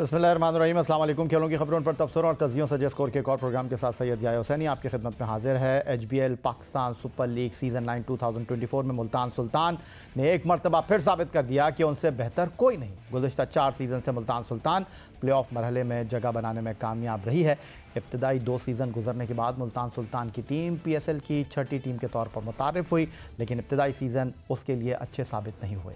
बसमिल खेलों की खबरों पर तबसरों और तजियों सजे स्कोर के एक और प्रोग्राम के साथ सैयद या हुसैनी आपकी खिदमत में हाजिर है H B L Pakistan Super League season nine two thousand twenty four में मुल्तान सुल्तान ने एक मरतबा फिर साबित कर दिया कि उनसे बेहतर कोई नहीं गुजशत चार सीज़न से मुल्तान सुल्तान प्ले ऑफ मरहले में जगह बनाने में कामयाब रही है इब्तदाई दो सीज़न गुजरने के बाद मुल्तान सुल्तान की टीम पी एस एल की छठी टीम के तौर पर मुतारफ़ हुई लेकिन इब्तदाई सीज़न उसके लिए अच्छे साबित नहीं हुए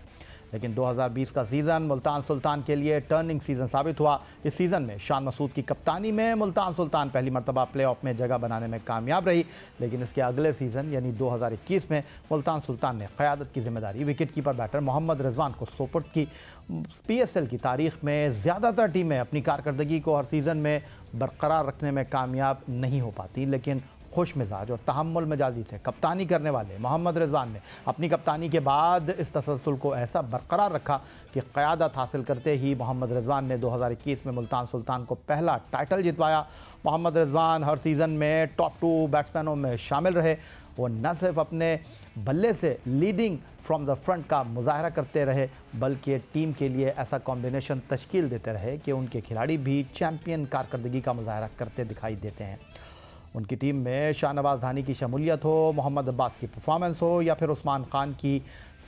लेकिन 2020 का सीज़न मुल्तान सुल्तान के लिए टर्निंग सीज़न साबित हुआ इस सीज़न में शान मसूद की कप्तानी में मुल्तान सुल्तान पहली मरतबा प्ले ऑफ में जगह बनाने में कामयाब रही लेकिन इसके अगले सीज़न यानी 2021 में मुल्तान सुल्तान ने क़्यादत की जिम्मेदारी wicket keeper batter Mohammad Rizwan को सोपर्द की पी एस एल की तारीख में ज़्यादातर टीमें अपनी कारकर्दगी को हर सीज़न में बरकरार रखने में कामयाब नहीं हो पाती लेकिन खुश मिजाज और तहमुल मजाजी थे कप्तानी करने वाले मोहम्मद रिजवान ने अपनी कप्तानी के बाद इस तसलसल को ऐसा बरकरार रखा कि क़्यादत हासिल करते ही मोहम्मद रिजवान ने 2021 में मुल्तान सुल्तान को पहला टाइटल जितवाया मोहम्मद रिजवान हर सीज़न में टॉप टू बैट्समैनों में शामिल रहे वो न सिर्फ अपने बल्ले से लीडिंग फ्रॉम द फ्रंट का मुजाहरा करते रहे बल्कि टीम के लिए ऐसा कॉम्बिनेशन तश्कील देते रहे कि उनके खिलाड़ी भी चैम्पियन कारकर्दगी का मुजाहरा करते दिखाई देते हैं उनकी टीम में शाहनवाज धानी की शमूलियत हो मोहम्मद अब्बास की परफॉर्मेंस हो या फिर उस्मान खान की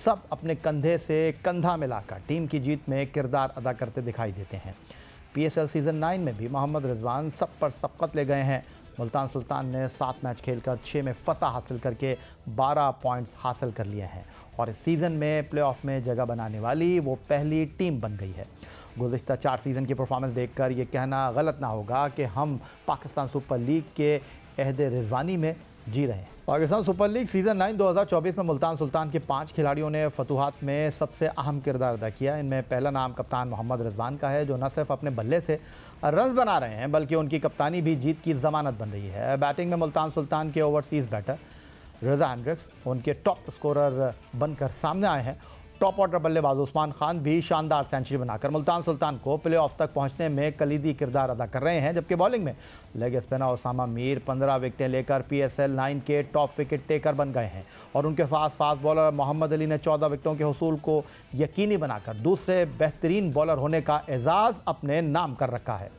सब अपने कंधे से कंधा मिलाकर टीम की जीत में किरदार अदा करते दिखाई देते हैं पीएसएल सीज़न नाइन में भी मोहम्मद रिजवान सब पर सबकत ले गए हैं मुल्तान सुल्तान ने सात मैच खेलकर छः में फतह हासिल करके बारह पॉइंट्स हासिल कर लिए हैं और इस सीज़न में प्लेऑफ में जगह बनाने वाली वो पहली टीम बन गई है गुजशत चार सीज़न की परफॉर्मेंस देख कर ये कहना गलत ना होगा कि हम पाकिस्तान सुपर लीग के अहद रिजवानी में जी रहे हैं Pakistan Super League season nine 2024 में मुल्तान सुल्तान के पांच खिलाड़ियों ने फतूहत में सबसे अहम किरदार अदा किया इनमें पहला नाम कप्तान मोहम्मद रजवान का है जो न सिर्फ अपने बल्ले से रन बना रहे हैं बल्कि उनकी कप्तानी भी जीत की जमानत बन रही है बैटिंग में मुल्तान सुल्तान के ओवरसीज़ बैटर रजा एंड्रिक्स उनके टॉप स्कोरर बनकर सामने आए हैं टॉप ऑर्डर बल्लेबाज उस्मान खान भी शानदार सेंचुरी बनाकर मुल्तान सुल्तान को प्ले ऑफ तक पहुंचने में कलीदी किरदार अदा कर रहे हैं जबकि बॉलिंग में लेग स्पिनर ओसामा मीर पंद्रह विकटें लेकर पी एस एल नाइन के टॉप विकेट टेकर बन गए हैं और उनके fast fast bowler Mohammad Ali ने चौदह विकटों के हसूल को यकीनी बनाकर दूसरे बेहतरीन बॉलर होने का एजाज़ अपने नाम कर रखा है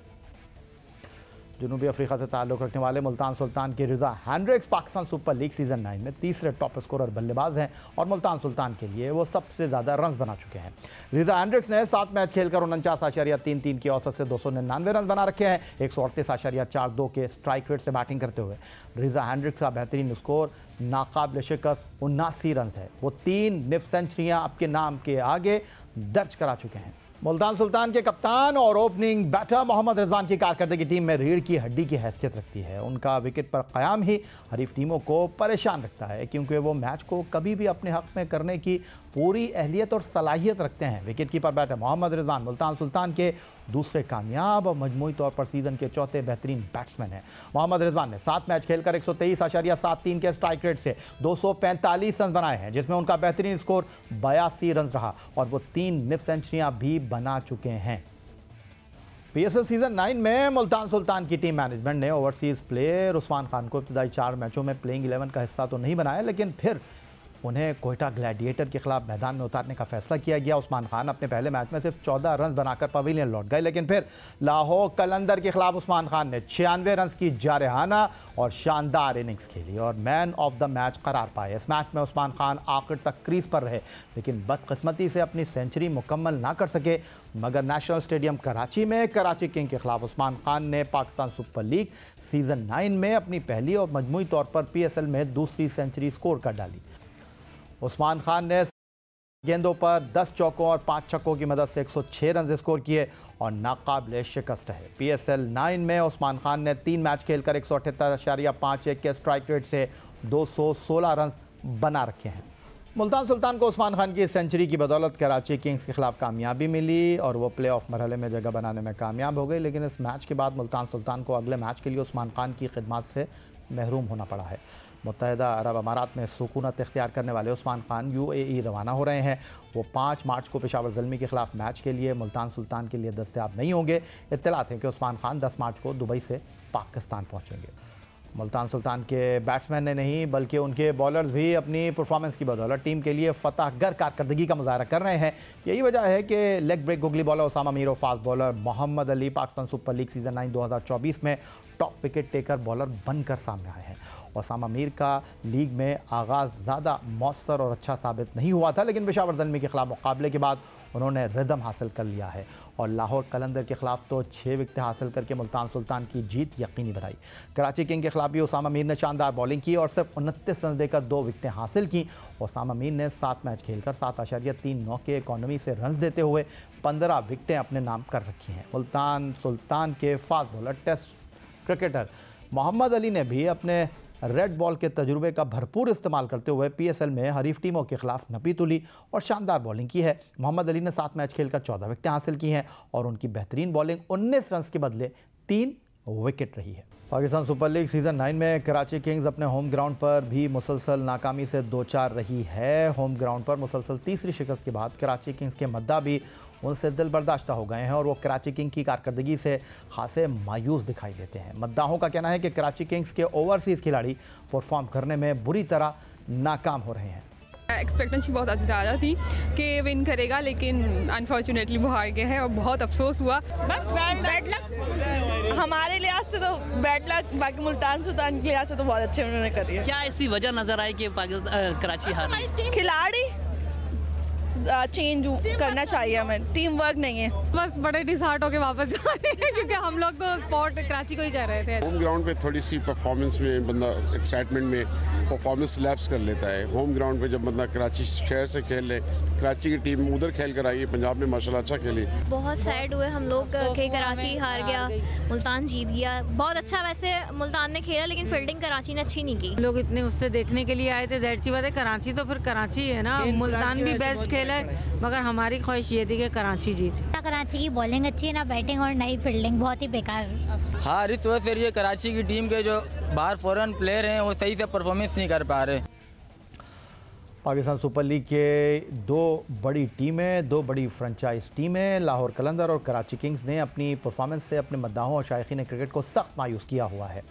जनूबी अफ्रीका से ताल्लुक़ रखने वाले मुल्तान सुल्तान के Reeza Hendricks Pakistan Super League season nine में तीसरे टॉप स्कोरर बल्लेबाज हैं और मुल्तान सुल्तान के लिए वो सबसे ज़्यादा रन बना चुके हैं रिजा हैंड्रिक्स ने सात मैच खेलकर उनचास आशारिया तीन तीन की औसत से दो सौ निन्यानवे रन बना रखे हैं एक सौ अड़तीस आशारिया चार दो के स्ट्राइक रेट से बैटिंग करते हुए रिजा हैंड्रिक्स का बेहतरीन स्कोर नाकबल शिकस्त उन्नासी रन है वो तीन निफ सेंचुरियाँ आपके नाम के आगे दर्ज करा चुके हैं मुल्तान सुल्तान के कप्तान और ओपनिंग बैटर मोहम्मद रिजवान की कारकर्दगी टीम में रीढ़ की हड्डी की हैसियत रखती है उनका विकेट पर क़्याम ही हरीफ टीमों को परेशान रखता है क्योंकि वो मैच को कभी भी अपने हक में करने की पूरी अहलियत और सलाहियत रखते हैं wicket keeper batter Mohammad Rizwan Multan Sultan के दूसरे कामयाब और मजमू तौर पर सीजन के चौथे बेहतरीन बैट्समैन हैं मोहम्मद रिजवान ने सात मैच खेलकर एक सौ तेईस आशारिया सात तीन के स्ट्राइक रेट से दो सौ पैंतालीस रन बनाए हैं जिसमें उनका बेहतरीन स्कोर बयासी रन रहा और वो तीन निफ सेंचुरियाँ भी बना चुके हैं पीएसएल सीजन नाइन में मुल्तान सुल्तान की टीम मैनेजमेंट ने ओवरसीज प्लेयर उस्मान खान को इब्तदाई चार मैचों में प्लेइंग इलेवन का हिस्सा तो नहीं बनाया लेकिन फिर उन्हें कोयटा ग्लैडिएटर के खिलाफ मैदान में उतारने का फैसला किया गया उस्मान खान अपने पहले मैच में सिर्फ चौदह रन बनाकर पवेलियन लौट गए लेकिन फिर लाहौर कलंदर के खिलाफ उस्मान खान ने छियानवे रन की जारहाना और शानदार इनिंग्स खेली और मैन ऑफ द मैच करार पाए इस मैच में उस्मान खान आखिर तक क्रीज पर रहे लेकिन बदकस्मती से अपनी सेंचुरी मुकम्मल ना कर सके मगर नेशनल स्टेडियम कराची में कराची किंग के खिलाफ उस्मान खान ने Pakistan Super League season nine में अपनी पहली और मजमू तौर पर पी में दूसरी सेंचुरी स्कोर कर डाली उस्मान खान ने गेंदों पर 10 चौकों और 5 छक्कों की मदद से 106 रन स्कोर किए और नाकाबले शिकस्त है पीएसएल 9 में उस्मान खान ने तीन मैच खेलकर एक सौ के स्ट्राइक रेट से 216 रन बना रखे हैं मुल्तान सुल्तान को उस्मान खान की सेंचुरी की बदौलत कराची किंग्स के खिलाफ कामयाबी मिली और वो प्ले ऑफ मरहले में जगह बनाने में कामयाब हो गई लेकिन इस मैच के बाद मुल्तान सुल्तान को अगले मैच के लिए उस्मान खान की खिदमत से महरूम होना पड़ा है मुतहदा अरब अमारात में सुकूनत इख्तियार करने वाले उस्मान खान यू ए रवाना हो रहे हैं वो पाँच मार्च को पेशावर जलमी के खिलाफ मैच के लिए मुल्तान सुल्तान के लिए दस्तियाब नहीं होंगे इतलात हैं कि उस्मान खान दस मार्च को दुबई से पाकिस्तान पहुँचेंगे मुल्तान सुल्तान के बैट्समैन ने नहीं बल्कि उनके बॉलर्स भी अपनी परफॉर्मेंस की बदौलत टीम के लिए गर कारकर्दगी का मुजाहरा कर रहे हैं यही वजह है कि leg break googly bowler Usama मीरो fast bowler Mohammad Ali Pakistan Super League season nine 2024 में टॉप विकेट टेकर बॉलर बनकर सामने आए हैं वसामा मीर का लीग में आगाज़ ज़्यादा मौसर और अच्छा साबित नहीं हुआ था लेकिन पेशावर दलमी के खिलाफ मुकाबले के बाद उन्होंने रिदम हासिल कर लिया है और लाहौर कलंदर के खिलाफ तो छः विकटें हासिल करके मुल्तान सुल्तान की जीत यकीनी बनाई कराची किंग के खिलाफ भी ओसामा मीर ने शानदार बॉलिंग की और सिर्फ उनतीस रन देकर दो विकटें हासिल की उसामा मीर ने सात मैच खेलकर सात आशारिया तीन नौ के इकॉनमी से रन देते हुए पंद्रह विकटें अपने नाम कर रखी हैं मुल्तान सुल्तान के fast bowler test cricketer Mohammad Ali ने भी अपने रेड बॉल के तजुर्बे का भरपूर इस्तेमाल करते हुए पीएसएल में हरीफ टीमों के खिलाफ नपी तुली और शानदार बॉलिंग की है मोहम्मद अली ने सात मैच खेलकर चौदह विकटें हासिल की हैं और उनकी बेहतरीन बॉलिंग उन्नीस रन के बदले तीन विकेट रही है Pakistan Super League season nine में कराची किंग्स अपने होम ग्राउंड पर भी मुसलसल नाकामी से दो चार रही है होम ग्राउंड पर मुसलसल तीसरी शिकस्त के बाद कराची किंग्स के मद्दा भी उनसे दिल बर्दाश्त हो गए हैं और वो कराची किंग की कारकर्दगी से खासे मायूस दिखाई देते हैं मद्दाहों का कहना है कि कराची किंग्स के ओवरसीज़ खिलाड़ी परफॉर्म करने में बुरी तरह नाकाम हो रहे हैं एक्सपेक्टेंसी बहुत ज़्यादा थी कि विन करेगा लेकिन अनफॉर्चुनेटली वो हार गया है और बहुत अफसोस हुआ बस बैड लक हमारे लिहाज से तो बैड लक बाकी मुल्तान सुल्तान के लिहाज से तो बहुत अच्छे उन्होंने करी है क्या ऐसी वजह नजर आई कि पाकिस्तान कराची हार अच्छा, खिलाड़ी चेंज करना चाहिए हमें टीम वर्क नहीं है बस बड़े डिसहार्ट होकर वापस जा रहे हैं क्योंकि हम लोग तो स्पॉट कराची को ही कर रहे थे होम ग्राउंड पे थोड़ी सी परफॉर्मेंस में बंदा एक्साइटमेंट में परफॉर्मेंस लैप्स कर लेता है होम ग्राउंड पे जब बंदा कराची शहर से खेल ले कराची की टीम उधर खेल कर आई है पंजाब में माशाल्लाह अच्छा खेले बहुत सैड हुए हम लोग कराची हार गया मुल्तान जीत गया बहुत अच्छा वैसे मुल्तान ने खेला लेकिन फील्डिंग कराची ने अच्छी नहीं की लोग इतने उससे देखने के लिए आए थे कराची तो फिर कराची है ना मुल्तान भी बेस्ट खेल खेल है मगर हमारी ख्वाहिश ये थी कि कराची जीत ना कराची की बॉलिंग अच्छी है ना बैटिंग और नई फील्डिंग बहुत ही बेकार हाँ इस वजह से ये कराची की टीम के जो बाहर फॉरन प्लेयर हैं वो सही से परफॉर्मेंस नहीं कर पा रहे पाकिस्तान सुपर लीग के दो बड़ी टीमें दो बड़ी फ्रेंचाइज टीमें लाहौर कलंदर और कराची किंग्स ने अपनी परफॉर्मेंस से अपने मद्दाहों और शायकी ने क्रिकेट को सख्त मायूस किया हुआ है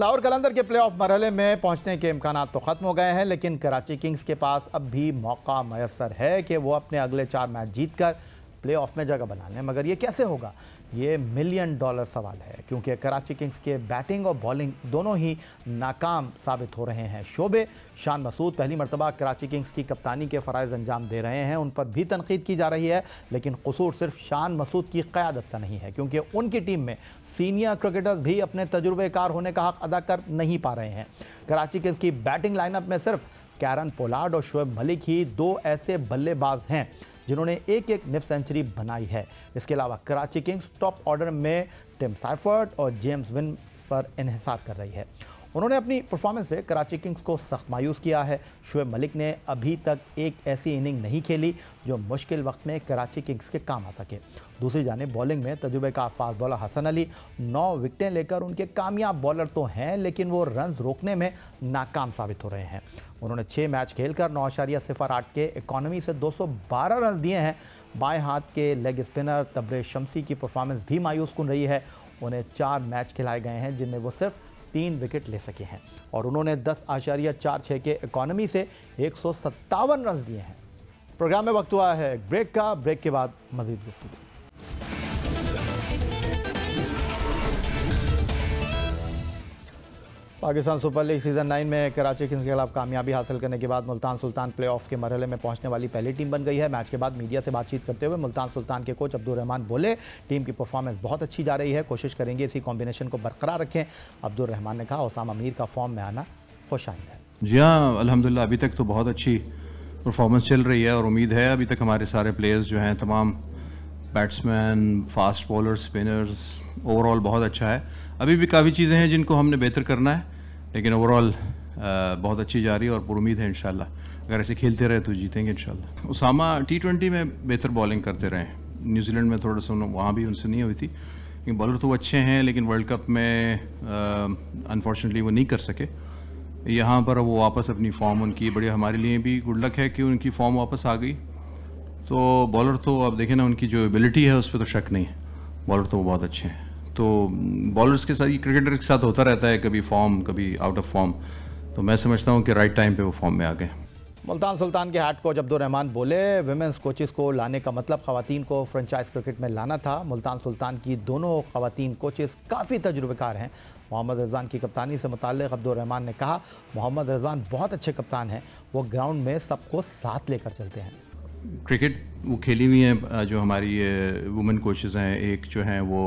लाहौर कलंदर के प्लेऑफ मरहले में पहुंचने के इम्कान तो ख़त्म हो गए हैं लेकिन कराची किंग्स के पास अब भी मौका मैसर है कि वो अपने अगले चार मैच जीत कर प्ले ऑफ में जगह बना लें मगर ये कैसे होगा ये मिलियन डॉलर सवाल है क्योंकि कराची किंग्स के बैटिंग और बॉलिंग दोनों ही नाकाम साबित हो रहे हैं शोबे शान मसूद पहली मरतबा कराची किंग्स की कप्तानी के फ़रज़ अंजाम दे रहे हैं उन पर भी तनकीद की जा रही है लेकिन कसूर सिर्फ शान मसूद की क़्यादत का नहीं है क्योंकि उनकी टीम में सीनियर क्रिकेटर्स भी अपने तजुर्बेकार होने का हक अदा कर नहीं पा रहे हैं कराची किंग्स की बैटिंग लाइनअप में सिर्फ कैरन पोलार्ड और शोएब मलिक ही दो ऐसे बल्लेबाज हैं जिन्होंने एक एक निफ सेंचुरी बनाई है इसके अलावा कराची किंग्स टॉप ऑर्डर में टिम साइफर्ट और जेम्स विन पर इहसार कर रही है उन्होंने अपनी परफॉर्मेंस से कराची किंग्स को सख्त मायूस किया है शुएब मलिक ने अभी तक एक ऐसी इनिंग नहीं खेली जो मुश्किल वक्त में कराची किंग्स के काम आ सके दूसरी जानब बॉलिंग में का फास्ट बॉलर हसन अली नौ विकटें लेकर उनके कामयाब बॉलर तो हैं लेकिन वो रन रोकने में नाकाम साबित हो रहे हैं उन्होंने छः मैच खेलकर नौ आशारिया सिफर आठ के इकॉनमी से 212 रन दिए हैं बाएं हाथ के लेग स्पिनर तब्रे शमसी की परफॉर्मेंस भी मायूस कन रही है उन्हें चार मैच खिलाए गए हैं जिनमें वो सिर्फ तीन विकेट ले सके हैं और उन्होंने दस आचार्य चार छः के इकोनॉमी से एक सौ सत्तावन रन दिए हैं प्रोग्राम में वक्त हुआ है ब्रेक का ब्रेक के बाद मजीद गुफ्तु Pakistan Super League season nine में कराची किंग्स के खिलाफ कामयाबी हासिल करने के बाद मुल्तान सुल्तान प्लेऑफ के मरहले में पहुंचने वाली पहली टीम बन गई है मैच के बाद मीडिया से बातचीत करते हुए मुल्तान सुल्तान के कोच अब्दुलरहमान बोले टीम की परफॉर्मेंस बहुत अच्छी जा रही है कोशिश करेंगे इसी कॉम्बिनेशन को बरकरार रखें अब्दुलरहमान ने कहा उसाम अमीर का फॉर्म में आना खुश है जी हाँ अलहमदिल्ला अभी तक तो बहुत अच्छी परफॉर्मेंस चल रही है और उम्मीद है अभी तक हमारे सारे प्लेयर्स जो हैं तमाम batsman fast bowler spinners overall बहुत अच्छा है अभी भी काफ़ी चीज़ें हैं जिनको हमने बेहतर करना है लेकिन ओवरऑल बहुत अच्छी जा रही है और पुरुद है इन अगर ऐसे खेलते रहे तो जीतेंगे इन उसामा टी ट्वेंटी में बेहतर बॉलिंग करते रहे न्यूजीलैंड में थोड़ा सा वहाँ भी उनसे नहीं हुई थी लेकिन बॉलर तो वो अच्छे हैं लेकिन वर्ल्ड कप में अनफॉर्चुनेटली वो नहीं कर सके यहाँ पर वो वापस अपनी फॉर्म उनकी बड़ी हमारे लिए भी गुड लक है कि उनकी फॉर्म वापस आ गई तो बॉलर तो आप देखें ना उनकी जो एबिलिटी है उस पर तो शक नहीं है बॉलर तो वो बहुत अच्छे हैं तो बॉलर्स के साथ ये क्रिकेटर के साथ होता रहता है कभी फॉर्म कभी आउट ऑफ फॉर्म तो मैं समझता हूँ कि राइट टाइम पे वो फॉर्म में आ गए मुल्तान सुल्तान के हाट कोच अब्दुलरहमान बोले वेमेंस कोचेस को लाने का मतलब खातन को फ्रेंचाइज क्रिकेट में लाना था मुल्तान सुल्तान की दोनों खातन कोचेस काफ़ी तजुर्बेकार हैं मोहम्मद रजवान की कप्तानी से मुतक अब्दुलरहमान ने कहा मोहम्मद रजवान बहुत अच्छे कप्तान हैं वो ग्राउंड में सबको साथ लेकर चलते हैं क्रिकेट वो खेली हुई हैं जो हमारी वुमेन कोचेज हैं एक जो हैं वो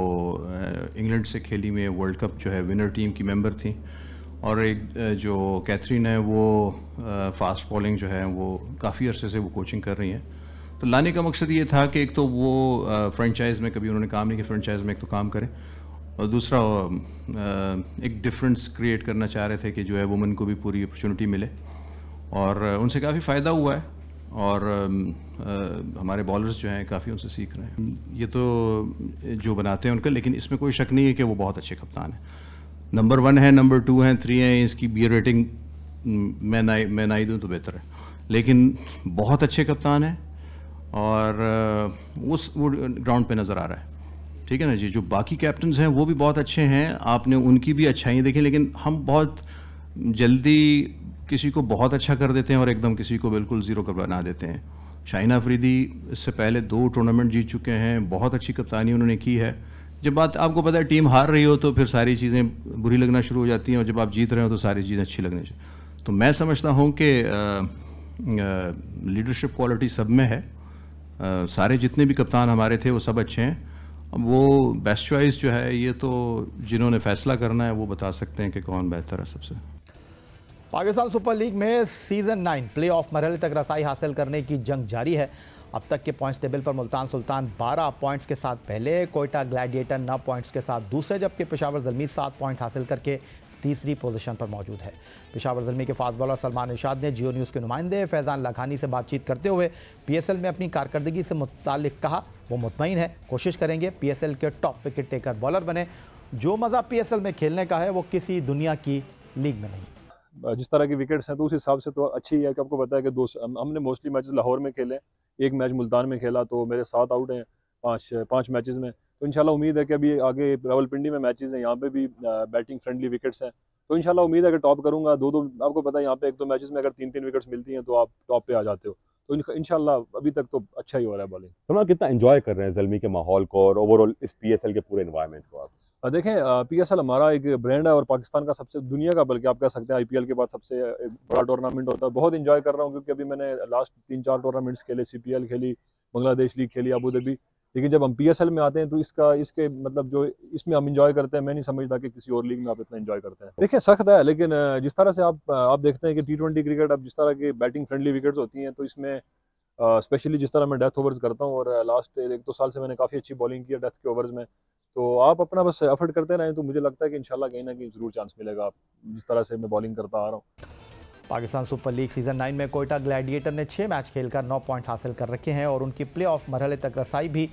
इंग्लैंड से खेली हुई है वर्ल्ड कप जो है विनर टीम की मेंबर थी और एक जो कैथरीन है वो फास्ट बॉलिंग जो है वो काफ़ी अरसे से वो कोचिंग कर रही हैं तो लाने का मकसद ये था कि एक तो वो फ्रेंचाइज़ में कभी उन्होंने काम नहीं किया फ्रेंचाइज़ में एक तो काम करें और दूसरा एक डिफरेंस क्रिएट करना चाह रहे थे कि जो है वुमेन को भी पूरी अपॉर्चुनिटी मिले और उनसे काफ़ी फ़ायदा हुआ है और आ, हमारे बॉलर्स जो हैं काफ़ी उनसे सीख रहे हैं ये तो जो बनाते हैं उनका लेकिन इसमें कोई शक नहीं है कि वो बहुत अच्छे कप्तान हैं नंबर वन है नंबर टू हैं थ्री हैं इसकी बी रेटिंग मैं ना मैं ना ही दूँ तो बेहतर है लेकिन बहुत अच्छे कप्तान हैं और उस वो ग्राउंड पे नज़र आ रहा है ठीक है ना जी जो बाकी कैप्टन हैं वो भी बहुत अच्छे हैं आपने उनकी भी अच्छाइयाँ देखी लेकिन हम बहुत जल्दी किसी को बहुत अच्छा कर देते हैं और एकदम किसी को बिल्कुल ज़ीरो का बना देते हैं शाइना अफरीदी इससे पहले दो टूर्नामेंट जीत चुके हैं बहुत अच्छी कप्तानी उन्होंने की है जब बात आपको पता है टीम हार रही हो तो फिर सारी चीज़ें बुरी लगना शुरू हो जाती हैं और जब आप जीत रहे हो तो सारी चीज़ें अच्छी लगने चाहिए तो मैं समझता हूँ कि लीडरशिप क्वालिटी सब में है आ, सारे जितने भी कप्तान हमारे थे वो सब अच्छे हैं वो बेस्ट चॉइस जो है ये तो जिन्होंने फैसला करना है वो बता सकते हैं कि कौन बेहतर है सबसे पाकिस्तान सुपर लीग में सीजन नाइन प्लेऑफ मरहले तक रसाई हासिल करने की जंग जारी है अब तक के पॉइंट्स टेबल पर मुल्तान सुल्तान 12 पॉइंट्स के साथ पहले कोयटा ग्लैडिएटर 9 पॉइंट्स के साथ दूसरे जबकि पेशावर जलमी 7 पॉइंट्स हासिल करके तीसरी पोजीशन पर मौजूद है पेशावर जलमी के फास्ट बॉलर सलमान इशाद ने जियो न्यूज़ के नुमाइंदे फैज़ान लखानी से बातचीत करते हुए पी में अपनी कारकर्दगी से मुतल कहा वो मुतमिन है कोशिश करेंगे पी के टॉप विकेट टेकर बॉलर बने जो मज़ा पी में खेलने का है वो किसी दुनिया की लीग में नहीं जिस तरह की विकेट्स हैं तो उस हिसाब से तो अच्छी है कि आपको पता है कि दो हमने मोस्टली मैचेस लाहौर में खेले एक मैच मुल्तान में खेला तो मेरे सात आउट हैं पाँच पाँच मैचेस में तो इंशाल्लाह उम्मीद है कि अभी आगे रावलपिंडी में मैचेस हैं यहाँ पे भी बैटिंग फ्रेंडली विकेट्स हैं तो इंशाल्लाह उम्मीद है कि टॉप करूंगा दो दो आपको पता है यहाँ पे एक दो मैच में अगर तीन तीन विकेट्स मिलती हैं तो आप टॉप पे आ जाते हो तो इनशाला अभी तक तो अच्छा ही हो रहा है बॉलिंग आप कितना इन्जॉय कर रहे हैं जलमी के माहौल को और ओवरऑल इस पी के पूरे इन्वायरमेंट को आप देखें पी एस एल हमारा एक ब्रांड है और पाकिस्तान का सबसे दुनिया का बल्कि आप कह सकते हैं आई पी एल के बाद सबसे बड़ा टूर्नामेंट होता है बहुत इन्जॉय कर रहा हूँ क्योंकि अभी मैंने लास्ट तीन चार टूर्नामेंट्स खेले सी पी एल खेली बांग्लादेश लीग खेली अबू धाबी लेकिन जब हम पी एस एल में आते हैं तो इसका इसके मतलब जो इसमें हम इंजॉय करते हैं मैं नहीं समझता कि किसी और लीग में आप इतना इंजॉय करते हैं देखिए सख्त है लेकिन जिस तरह से आप आप देखते हैं कि टी ट्वेंटी क्रिकेट अब जिस तरह की बैटिंग फ्रेंडली विकेट्स होती हैं तो इसमें स्पेशली जिस तरह मैं डेथ ओवर्स करता हूँ और लास्ट एक दो साल से मैंने काफ़ी अच्छी बॉलिंग की है डेथ के ओवर्स में तो आप अपना बस एफर्ट करते रहें तो मुझे लगता है कि इंशाल्लाह कहीं ना कहीं ज़रूर चांस मिलेगा आप जिस तरह से मैं बॉलिंग करता आ रहा हूँ Pakistan Super League season nine में कोयटा ग्लैडिएटर ने छः मैच खेलकर नौ पॉइंट हासिल कर रखे हैं और उनकी प्ले ऑफ मरहले तक रसाई भी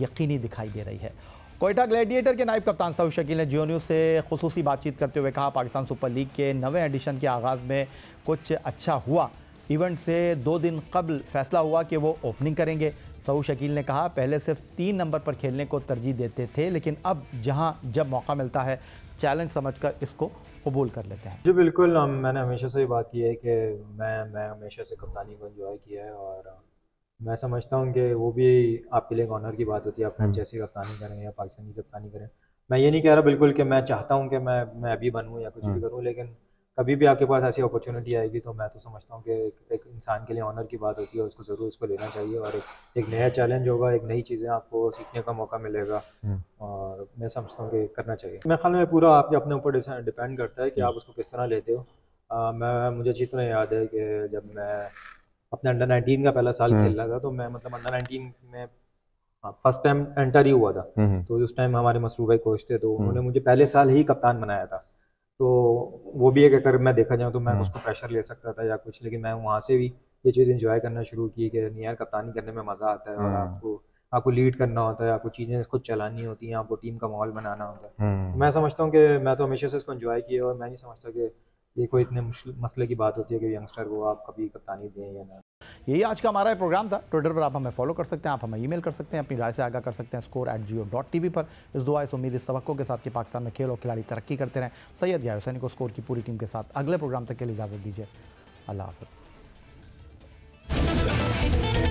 यकीनी दिखाई दे रही है कोयटा ग्लैडिएटर के नायब कप्तान सऊ शकील ने जियो न्यूज़ से खसूसी बातचीत करते हुए कहा पाकिस्तान सुपर लीग के नवे एडिशन के आगाज़ में कुछ अच्छा हुआ इवेंट से दो दिन कबल फैसला हुआ कि वो ओपनिंग करेंगे सऊ शकील ने कहा पहले सिर्फ तीन नंबर पर खेलने को तरजीह देते थे लेकिन अब जहां जब मौका मिलता है चैलेंज समझकर इसको कबूल कर लेते हैं जी बिल्कुल हम मैंने हमेशा से ही बात की है कि मैं मैं हमेशा से कप्तानी को इन्जॉय किया है और मैं समझता हूँ कि वो भी आपके लिए ऑनर की बात होती है आप फ्रेंचाइजी हाँ कप्तानी करें या पाकिस्तानी कप्तानी करें मैं ये नहीं कह रहा बिल्कुल कि मैं चाहता हूँ कि मैं मैं अभी बनूँ या कुछ भी हाँ। करूँ लेकिन कभी भी आपके पास ऐसी अपॉर्चुनिटी आएगी तो मैं तो समझता हूँ कि एक, एक इंसान के लिए ऑनर की बात होती है उसको ज़रूर उसको लेना चाहिए और एक एक नया चैलेंज होगा एक नई चीज़ें आपको सीखने का मौका मिलेगा हम्म। और मैं समझता हूँ कि करना चाहिए मेरे ख्याल में पूरा आपके अपने ऊपर डिपेंड करता है कि आप हम्म। उसको किस तरह लेते हो मैं मुझे अच्छी तरह याद है कि जब मैं अपने अंडर नाइनटीन का पहला साल हम्म। खेल रहा था तो मैं मतलब अंडर नाइनटीन में फर्स्ट टाइम एंटर ही हुआ था तो उस टाइम हमारे मसरूबाई कोच थे तो उन्होंने मुझे पहले साल ही कप्तान बनाया था तो वो भी एक अगर मैं देखा जाऊँ तो मैं हम्म। उसको प्रेशर ले सकता था या कुछ लेकिन मैं वहाँ से भी ये चीज़ इन्जॉय करना शुरू की कि नहीं यार कप्तानी करने में मज़ा आता है और हम्म। आपको आपको लीड करना होता है आपको चीज़ें खुद चलानी होती हैं आपको टीम का माहौल बनाना होता है हम्म। मैं समझता हूँ कि मैं तो हमेशा से इसको इन्जॉय किया और मैं नहीं समझता कि ये कोई इतने मसले की बात होती है कि यंगस्टर को आप कभी कप्तानी दें या ना यही आज का हमारा प्रोग्राम था ट्विटर पर आप हमें फॉलो कर सकते हैं आप हमें ईमेल कर सकते हैं अपनी राय से आगा कर सकते हैं score at Jio dot T V पर इस दुआ इस उम्मीद इस सबकों के साथ कि पाकिस्तान में खेल और खिलाड़ी तरक्की करते रहें सैयद या हुसैन को स्कोर की पूरी टीम के साथ अगले प्रोग्राम तक के लिए इजाज़त दीजिए अल्लाह हाफ